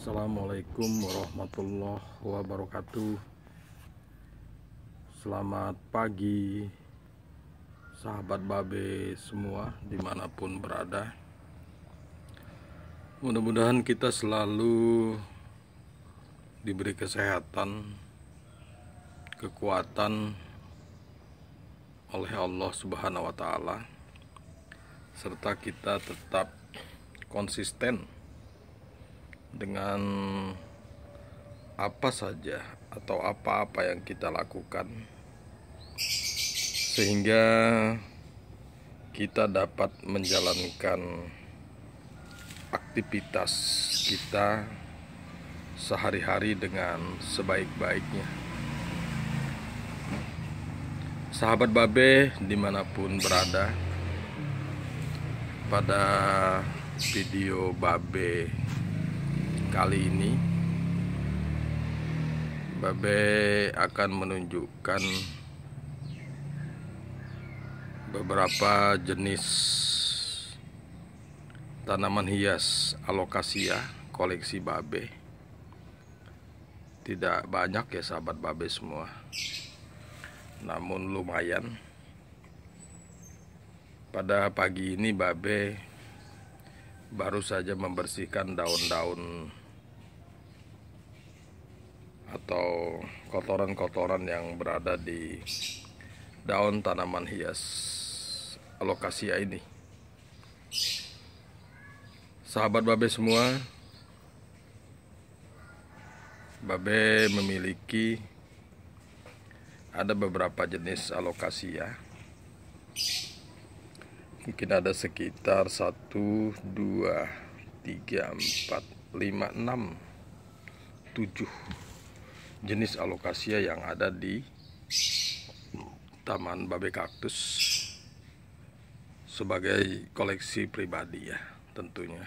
Assalamualaikum warahmatullahi wabarakatuh Selamat pagi Sahabat babe semua Dimanapun berada Mudah-mudahan kita selalu Diberi kesehatan Kekuatan Oleh Allah subhanahu wa ta'ala Serta kita tetap konsisten dengan apa saja atau apa-apa yang kita lakukan sehingga kita dapat menjalankan aktivitas kita sehari-hari dengan sebaik-baiknya sahabat babe dimanapun berada pada video babe kali ini Babe akan menunjukkan beberapa jenis tanaman hias alokasia koleksi babe tidak banyak ya sahabat babe semua namun lumayan pada pagi ini babe baru saja membersihkan daun-daun atau kotoran-kotoran yang berada di daun tanaman hias alokasia ini sahabat babe semua babe memiliki ada beberapa jenis alokasia mungkin ada sekitar 1 2 3 4 5 6 7 jenis alokasia yang ada di Taman Babe Kaktus sebagai koleksi pribadi ya tentunya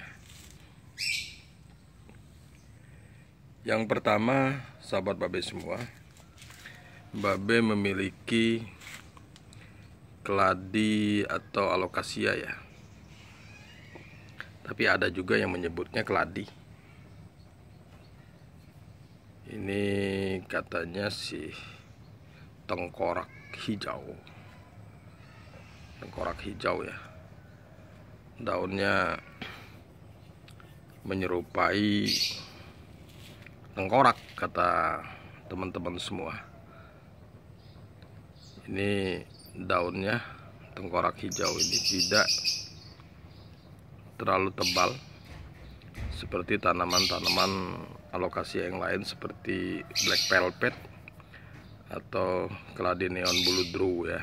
yang pertama sahabat Babe semua Babe memiliki keladi atau alokasia ya tapi ada juga yang menyebutnya keladi ini katanya sih tengkorak hijau tengkorak hijau ya daunnya menyerupai tengkorak kata teman-teman semua ini daunnya tengkorak hijau ini tidak terlalu tebal seperti tanaman-tanaman alokasi yang lain seperti black velvet atau keladi neon blue ya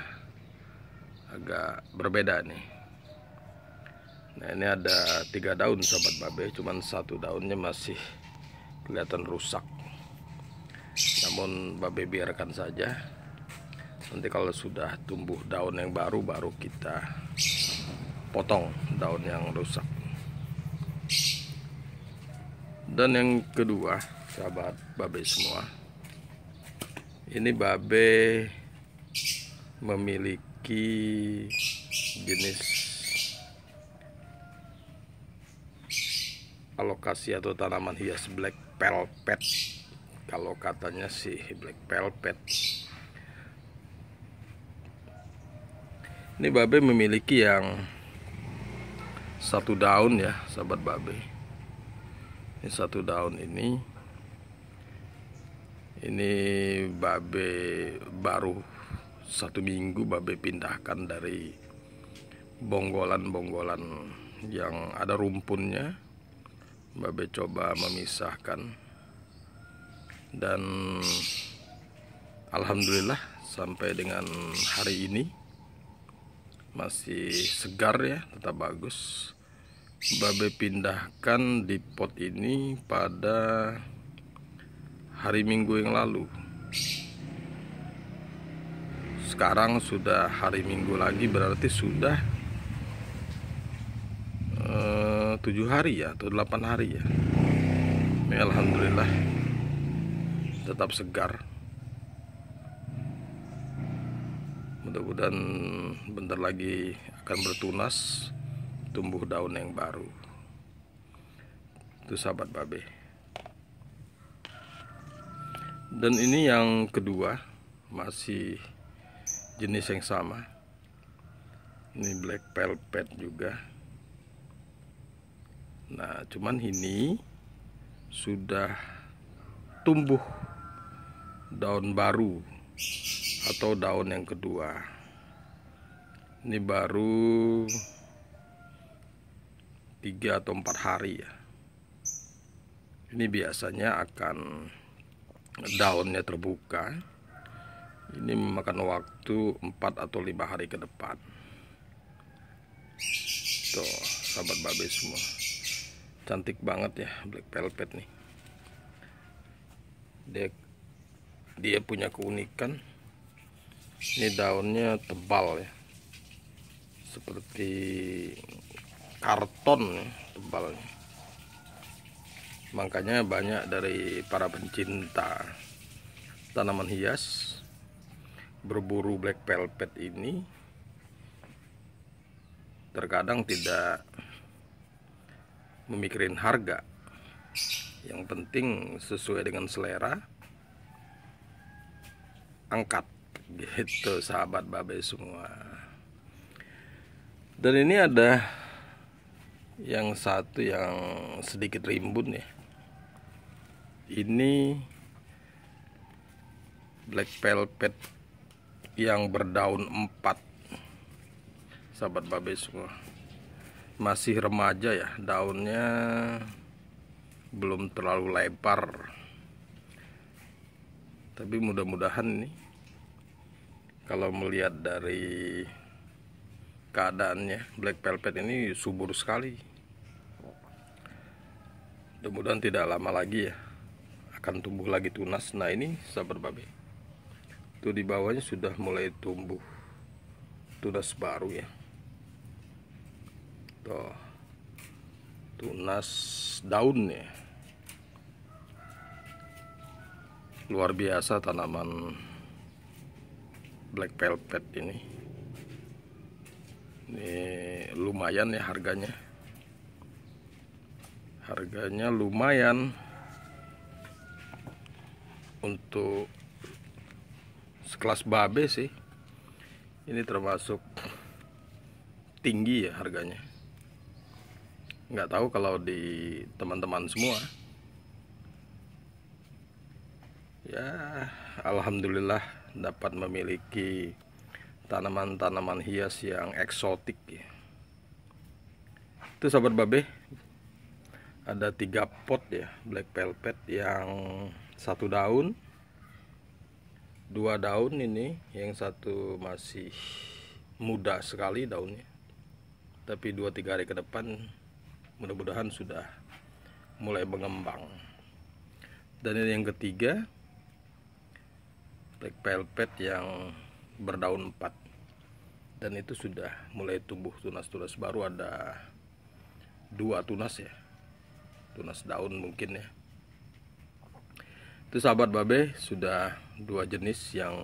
agak berbeda nih nah ini ada tiga daun sahabat babe cuman satu daunnya masih kelihatan rusak namun babe biarkan saja nanti kalau sudah tumbuh daun yang baru baru kita potong daun yang rusak dan yang kedua sahabat babe semua ini babe memiliki jenis alokasi atau tanaman hias black pelpet kalau katanya sih black pelpet ini babe memiliki yang satu daun ya sahabat babe ini satu daun ini ini babe baru satu minggu babe pindahkan dari bonggolan-bonggolan yang ada rumpunnya babe coba memisahkan dan alhamdulillah sampai dengan hari ini masih segar ya tetap bagus babe pindahkan di pot ini pada hari minggu yang lalu sekarang sudah hari minggu lagi berarti sudah eh, tujuh hari ya atau delapan hari ya ya Alhamdulillah tetap segar mudah-mudahan bentar lagi akan bertunas tumbuh daun yang baru itu sahabat babe dan ini yang kedua masih jenis yang sama ini black velvet juga nah cuman ini sudah tumbuh daun baru atau daun yang kedua ini baru 3 atau 4 hari ya ini biasanya akan daunnya terbuka ini memakan waktu 4 atau 5 hari ke depan tuh sahabat babi semua cantik banget ya black velvet nih dia dia punya keunikan ini daunnya tebal ya seperti karton tebalnya makanya banyak dari para pencinta tanaman hias berburu black velvet ini terkadang tidak memikirin harga yang penting sesuai dengan selera angkat gitu sahabat babe semua dan ini ada yang satu yang sedikit rimbun ya ini black velvet yang berdaun empat sahabat babe semua masih remaja ya daunnya belum terlalu lebar tapi mudah-mudahan nih kalau melihat dari keadaannya black velvet ini subur sekali mudah-mudahan tidak lama lagi ya akan tumbuh lagi tunas nah ini sabar babe tuh di bawahnya sudah mulai tumbuh tunas baru ya tuh tunas daun ya luar biasa tanaman black velvet ini ini lumayan ya harganya harganya lumayan untuk sekelas babe sih ini termasuk tinggi ya harganya nggak tahu kalau di teman-teman semua ya Alhamdulillah dapat memiliki tanaman-tanaman hias yang eksotik ya. itu sahabat babe ada tiga pot ya black velvet yang satu daun dua daun ini yang satu masih muda sekali daunnya tapi dua tiga hari ke depan mudah-mudahan sudah mulai mengembang dan yang ketiga black velvet yang berdaun empat dan itu sudah mulai tumbuh tunas-tunas baru ada dua tunas ya tunas daun mungkin ya itu sahabat babe sudah dua jenis yang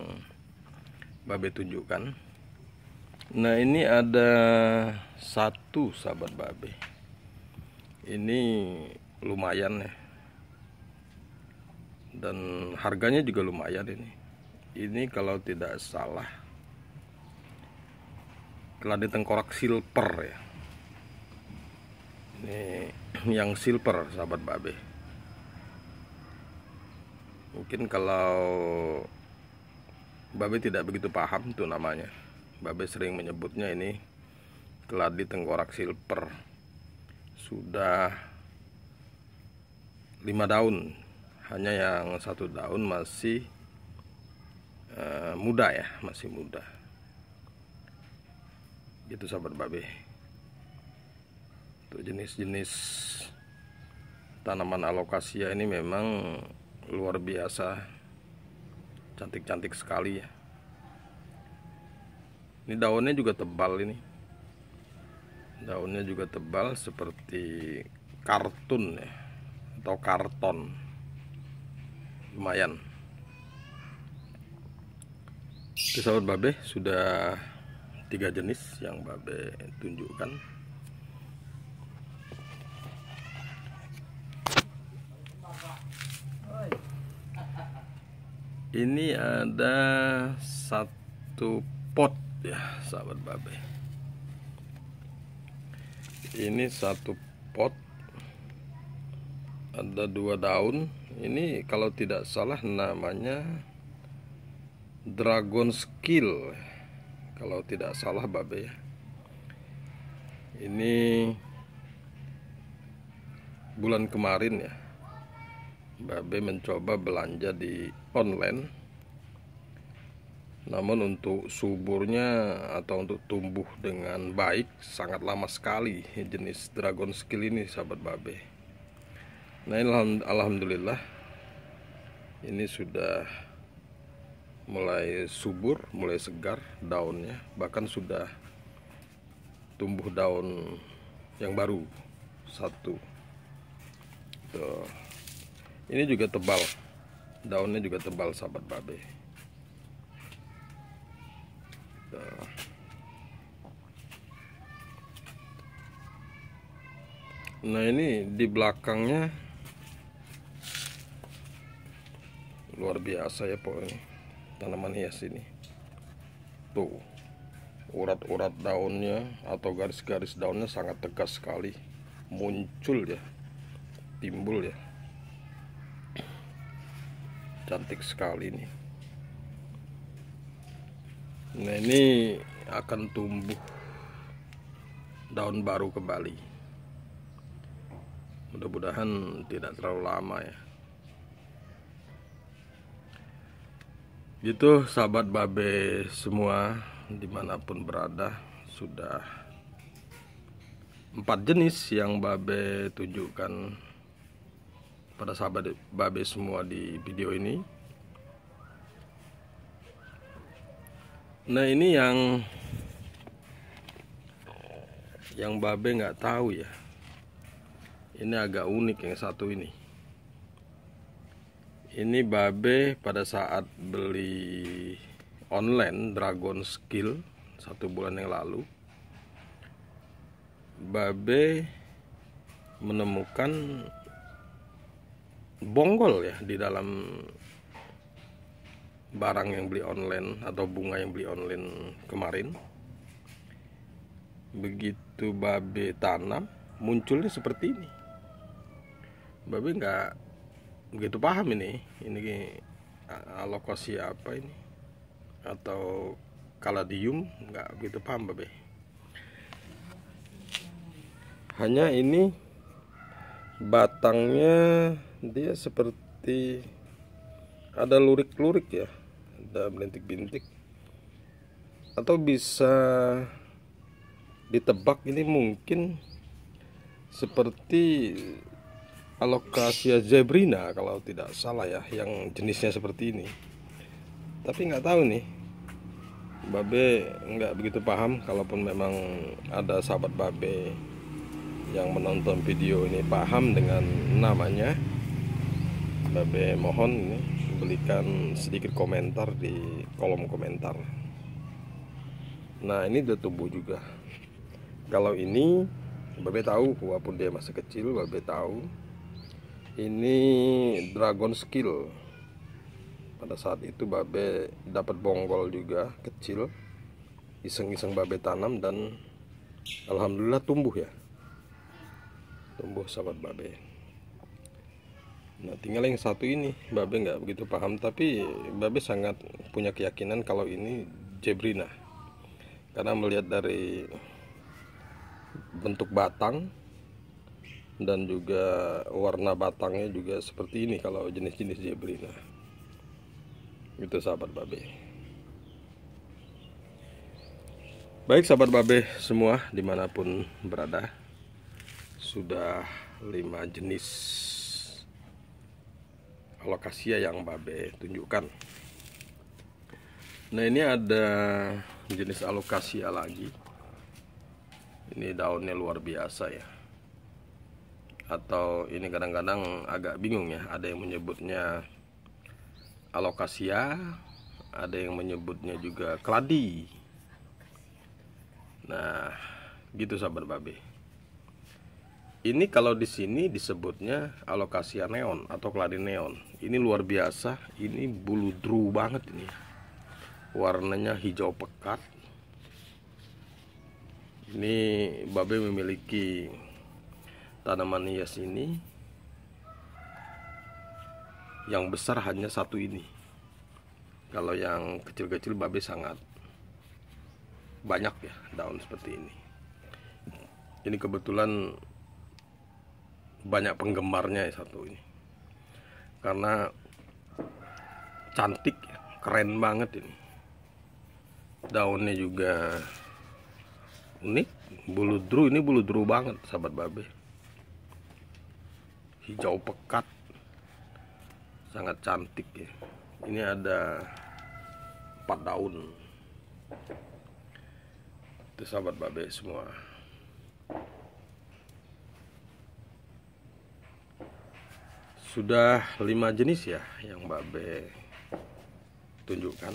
babe tunjukkan nah ini ada satu sahabat babe ini lumayan ya dan harganya juga lumayan ini ini kalau tidak salah keladi tengkorak silver ya ini eh, yang silver sahabat babe mungkin kalau babe tidak begitu paham tuh namanya babe sering menyebutnya ini keladi tengkorak silver sudah lima daun hanya yang satu daun masih uh, muda ya masih muda gitu sahabat babe untuk jenis-jenis tanaman alokasia ini memang luar biasa cantik-cantik sekali ya ini daunnya juga tebal ini daunnya juga tebal seperti kartun ya atau karton lumayan pesawat babe sudah tiga jenis yang babe tunjukkan ini ada satu pot ya sahabat babe ini satu pot ada dua daun ini kalau tidak salah namanya dragon skill kalau tidak salah babe ya ini bulan kemarin ya Babe mencoba belanja di online namun untuk suburnya atau untuk tumbuh dengan baik sangat lama sekali jenis dragon skill ini sahabat babe nah ini alhamdulillah ini sudah mulai subur mulai segar daunnya bahkan sudah tumbuh daun yang baru satu tuh ini juga tebal daunnya juga tebal sahabat babe nah ini di belakangnya luar biasa ya pokoknya tanaman hias ini tuh urat-urat daunnya atau garis-garis daunnya sangat tegas sekali muncul ya timbul ya cantik sekali nih nah ini akan tumbuh daun baru kembali mudah-mudahan tidak terlalu lama ya gitu sahabat babe semua dimanapun berada sudah empat jenis yang babe tunjukkan pada sahabat babe semua di video ini nah ini yang yang babe nggak tahu ya ini agak unik yang satu ini ini babe pada saat beli online dragon skill satu bulan yang lalu babe menemukan bonggol ya di dalam barang yang beli online atau bunga yang beli online kemarin begitu babe tanam munculnya seperti ini babe nggak begitu paham ini ini alokasi apa ini atau kaladium nggak begitu paham babe hanya ini batangnya dia seperti ada lurik-lurik ya ada bintik-bintik atau bisa ditebak ini mungkin seperti alokasia zebrina kalau tidak salah ya yang jenisnya seperti ini tapi nggak tahu nih babe nggak begitu paham kalaupun memang ada sahabat babe yang menonton video ini paham dengan namanya Babe mohon ini belikan sedikit komentar di kolom komentar nah ini udah tumbuh juga kalau ini Babe tahu walaupun dia masih kecil Babe tahu ini dragon skill pada saat itu Babe dapat bonggol juga kecil iseng-iseng Babe tanam dan Alhamdulillah tumbuh ya tumbuh sahabat babe nah tinggal yang satu ini babe nggak begitu paham tapi babe sangat punya keyakinan kalau ini jebrina karena melihat dari bentuk batang dan juga warna batangnya juga seperti ini kalau jenis-jenis jebrina itu sahabat babe baik sahabat babe semua dimanapun berada sudah lima jenis alokasia yang babe tunjukkan nah ini ada jenis alokasia lagi ini daunnya luar biasa ya atau ini kadang-kadang agak bingung ya ada yang menyebutnya alokasia ada yang menyebutnya juga keladi nah gitu sabar babe ini kalau di sini disebutnya alokasia neon atau kladin neon ini luar biasa ini bulu dru banget ini warnanya hijau pekat ini babe memiliki tanaman hias ini yang besar hanya satu ini kalau yang kecil-kecil babe sangat banyak ya daun seperti ini ini kebetulan banyak penggemarnya ya satu ini karena cantik ya, keren banget ini daunnya juga unik bulu dru ini bulu dru banget sahabat babe hijau pekat sangat cantik ya ini ada empat daun itu sahabat babe semua sudah lima jenis ya yang Mbak B tunjukkan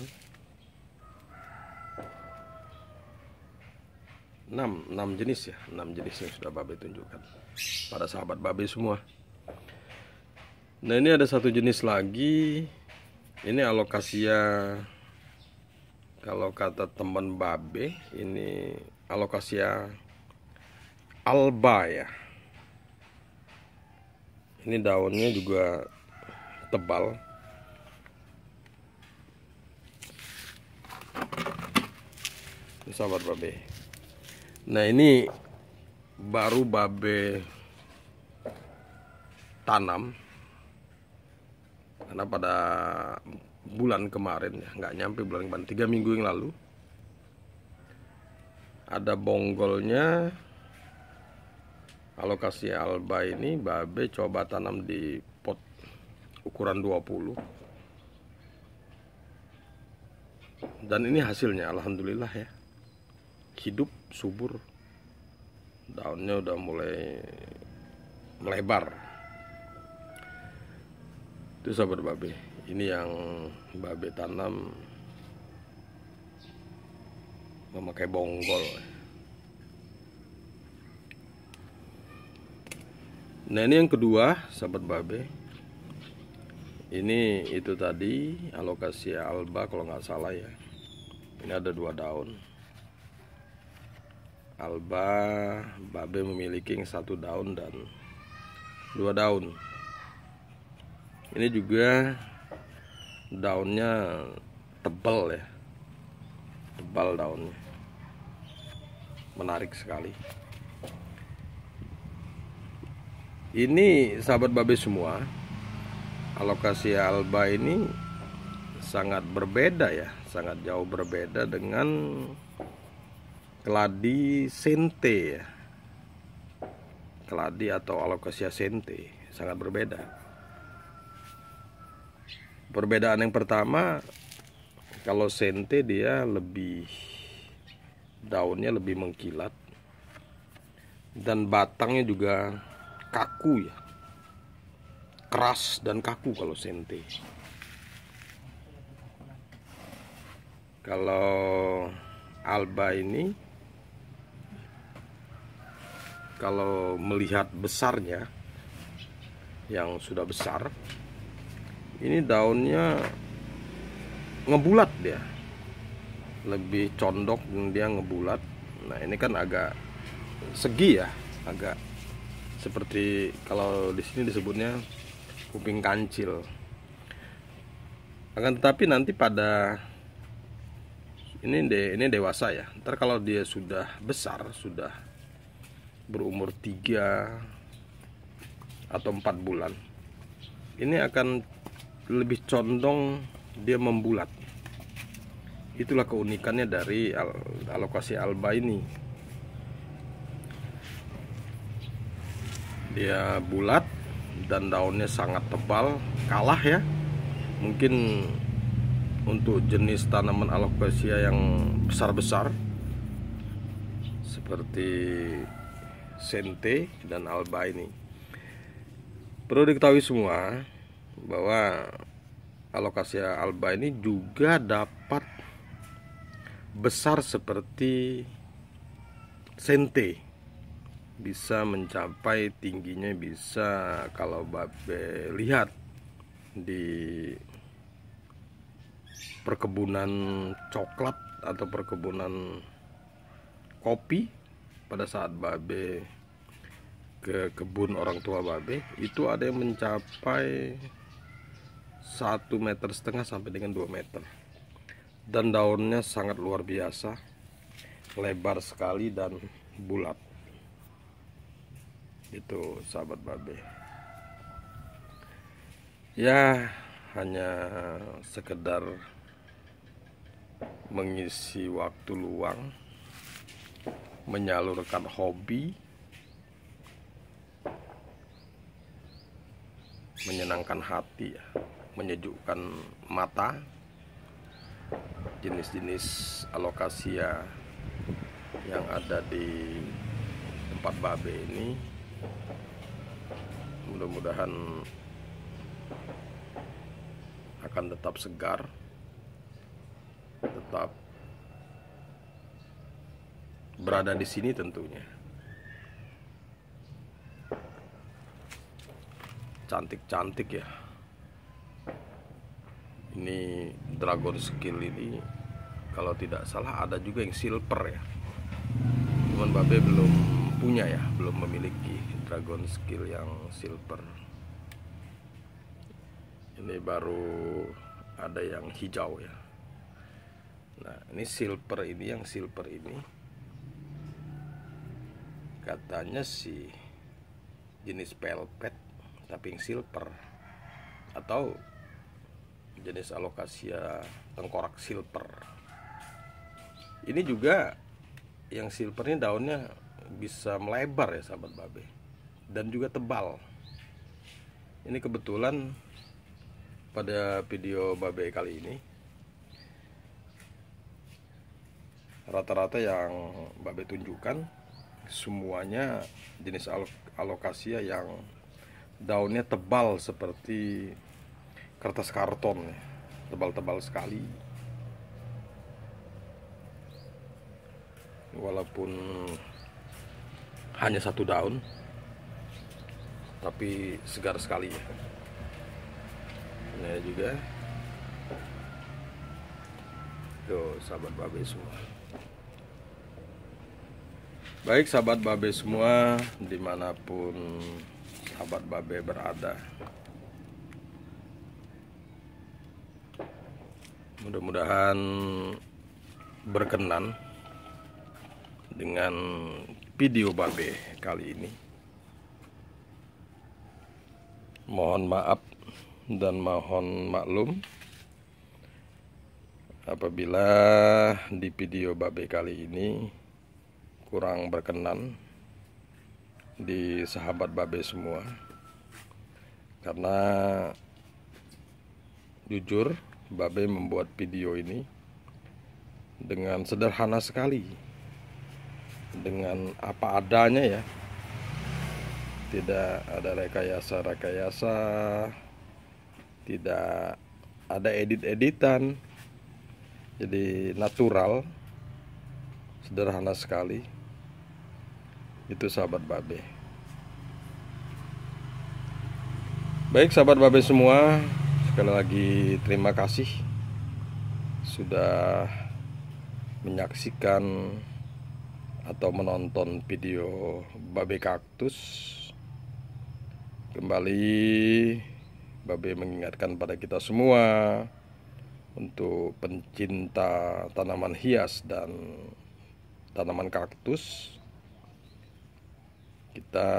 enam enam jenis ya enam jenis yang sudah Mbak tunjukkan pada sahabat Mbak semua nah ini ada satu jenis lagi ini alokasia kalau kata teman Mbak ini alokasia alba ya ini daunnya juga tebal ini sahabat babe nah ini baru babe tanam karena pada bulan kemarin ya nggak nyampe bulan kemarin tiga minggu yang lalu ada bonggolnya alokasi alba ini babe coba tanam di pot ukuran 20 dan ini hasilnya alhamdulillah ya hidup subur daunnya udah mulai melebar itu sahabat babe ini yang babe tanam memakai bonggol nah ini yang kedua sahabat babe ini itu tadi alokasi alba kalau nggak salah ya ini ada dua daun alba babe memiliki satu daun dan dua daun ini juga daunnya tebal ya tebal daunnya menarik sekali ini sahabat babi semua alokasi alba ini sangat berbeda ya sangat jauh berbeda dengan keladi sente ya keladi atau alokasi sente sangat berbeda perbedaan yang pertama kalau sente dia lebih daunnya lebih mengkilat dan batangnya juga kaku ya keras dan kaku kalau sente kalau alba ini kalau melihat besarnya yang sudah besar ini daunnya ngebulat dia lebih condok dan dia ngebulat nah ini kan agak segi ya agak seperti kalau di sini disebutnya kuping kancil. Akan tetapi nanti pada ini de, ini dewasa ya. Ntar kalau dia sudah besar, sudah berumur tiga atau empat bulan. Ini akan lebih condong dia membulat. Itulah keunikannya dari al, alokasi alba ini. dia bulat dan daunnya sangat tebal kalah ya mungkin untuk jenis tanaman alopecia yang besar-besar seperti sente dan alba ini perlu diketahui semua bahwa alokasia alba ini juga dapat besar seperti sente bisa mencapai tingginya bisa kalau babe lihat di perkebunan coklat atau perkebunan kopi pada saat babe ke kebun orang tua babe itu ada yang mencapai satu meter setengah sampai dengan 2 meter dan daunnya sangat luar biasa lebar sekali dan bulat itu sahabat babe ya hanya sekedar mengisi waktu luang menyalurkan hobi menyenangkan hati menyejukkan mata jenis-jenis alokasia ya, yang ada di tempat babe ini mudah-mudahan akan tetap segar tetap berada di sini tentunya cantik-cantik ya ini dragon skill ini kalau tidak salah ada juga yang silver ya cuman babe belum punya ya belum memiliki dragon skill yang silver ini baru ada yang hijau ya nah ini silver ini yang silver ini katanya sih jenis pelpet tapi yang silver atau jenis alokasia ya, tengkorak silver ini juga yang silver ini daunnya bisa melebar ya sahabat babe dan juga tebal ini kebetulan pada video babe kali ini rata-rata yang babe tunjukkan semuanya jenis alokasia yang daunnya tebal seperti kertas karton ya. tebal-tebal sekali walaupun hanya satu daun tapi segar sekali ya ini juga yo sahabat babe semua baik sahabat babe semua dimanapun sahabat babe berada mudah-mudahan berkenan dengan video babe kali ini mohon maaf dan mohon maklum apabila di video babe kali ini kurang berkenan di sahabat babe semua karena jujur babe membuat video ini dengan sederhana sekali dengan apa adanya ya tidak ada rekayasa-rekayasa tidak ada edit-editan jadi natural sederhana sekali itu sahabat babe baik sahabat babe semua sekali lagi terima kasih sudah menyaksikan atau menonton video babe kaktus kembali babe mengingatkan pada kita semua untuk pencinta tanaman hias dan tanaman kaktus kita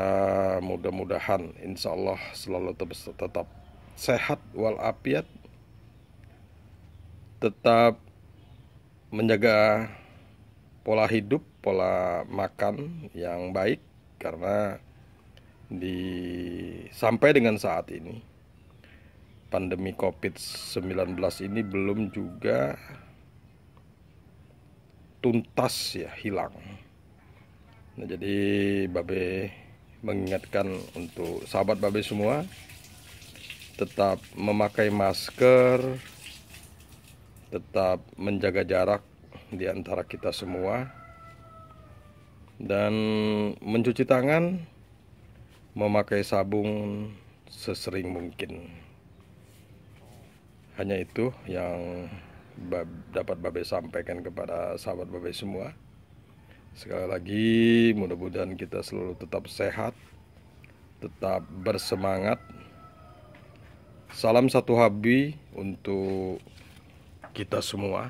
mudah-mudahan insya Allah selalu tetap sehat walafiat tetap menjaga pola hidup, pola makan yang baik karena di sampai dengan saat ini pandemi Covid-19 ini belum juga tuntas ya hilang. Nah, jadi Babe mengingatkan untuk sahabat Babe semua tetap memakai masker, tetap menjaga jarak di antara kita semua dan mencuci tangan memakai sabung sesering mungkin. Hanya itu yang dapat Babe sampaikan kepada sahabat Babe semua. Sekali lagi, mudah-mudahan kita selalu tetap sehat, tetap bersemangat. Salam satu habi untuk kita semua.